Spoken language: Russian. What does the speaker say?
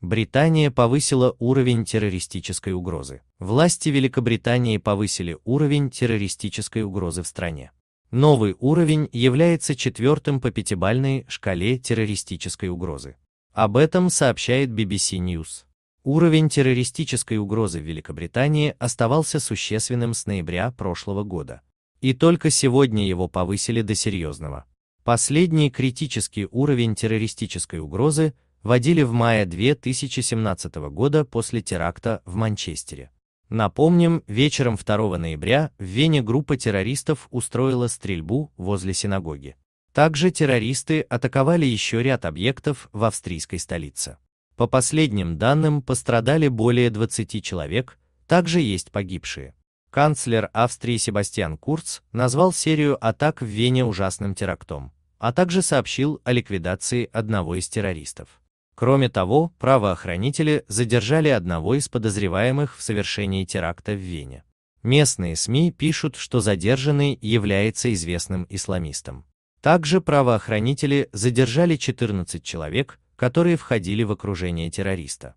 Британия повысила уровень террористической угрозы. Власти Великобритании повысили уровень террористической угрозы в стране. Новый уровень является четвертым по пятибальной шкале террористической угрозы. Об этом сообщает BBC News. Уровень террористической угрозы в Великобритании оставался существенным с ноября прошлого года. И только сегодня его повысили до серьезного. Последний критический уровень террористической угрозы Водили в мае 2017 года после теракта в Манчестере. Напомним, вечером 2 ноября в Вене группа террористов устроила стрельбу возле синагоги. Также террористы атаковали еще ряд объектов в австрийской столице. По последним данным пострадали более 20 человек, также есть погибшие. Канцлер Австрии Себастьян Курц назвал серию атак в Вене ужасным терактом, а также сообщил о ликвидации одного из террористов. Кроме того, правоохранители задержали одного из подозреваемых в совершении теракта в Вене. Местные СМИ пишут, что задержанный является известным исламистом. Также правоохранители задержали 14 человек, которые входили в окружение террориста.